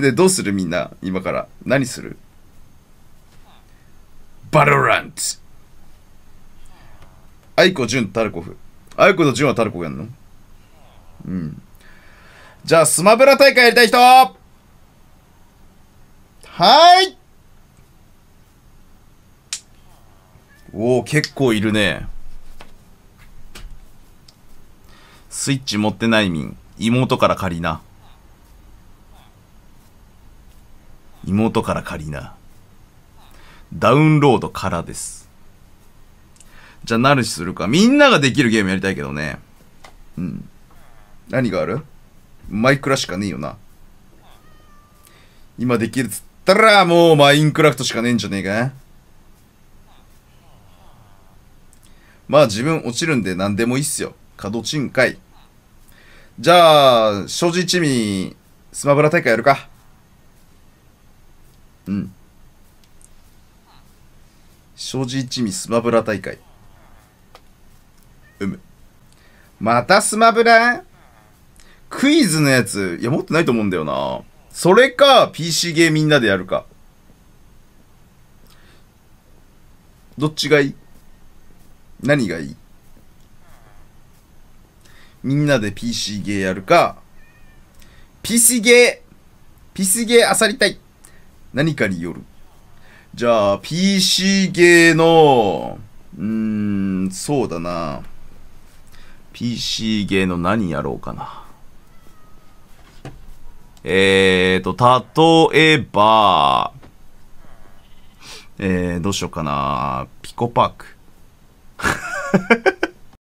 で、どうするみんな、今から。何するバロラントアイコ、ジュン、タルコフ。アイコとジュンはタルコフやんのうん。じゃあ、スマブラ大会やりたい人はいおお、結構いるね。スイッチ持ってないみん。妹から借りな。妹から借りな。ダウンロードからです。じゃあ、なるしするか。みんなができるゲームやりたいけどね。うん。何があるマイクラしかねえよな。今できるっつったら、もうマインクラフトしかねえんじゃねえかまあ自分落ちるんで何でもいいっすよ。角ちんかい。じゃあ、正直地味、スマブラ大会やるか。うん。一味スマブラ大会。うむ。またスマブラクイズのやつ、いや、持ってないと思うんだよな。それか、PC ゲーみんなでやるか。どっちがいい何がいいみんなで PC ゲーやるか、PC ゲー !PC ゲーあさりたい何かによる。じゃあ、PC ゲーの、うーん、そうだな。PC ゲーの何やろうかな。えーと、例えば、えー、どうしようかな。ピコパーク。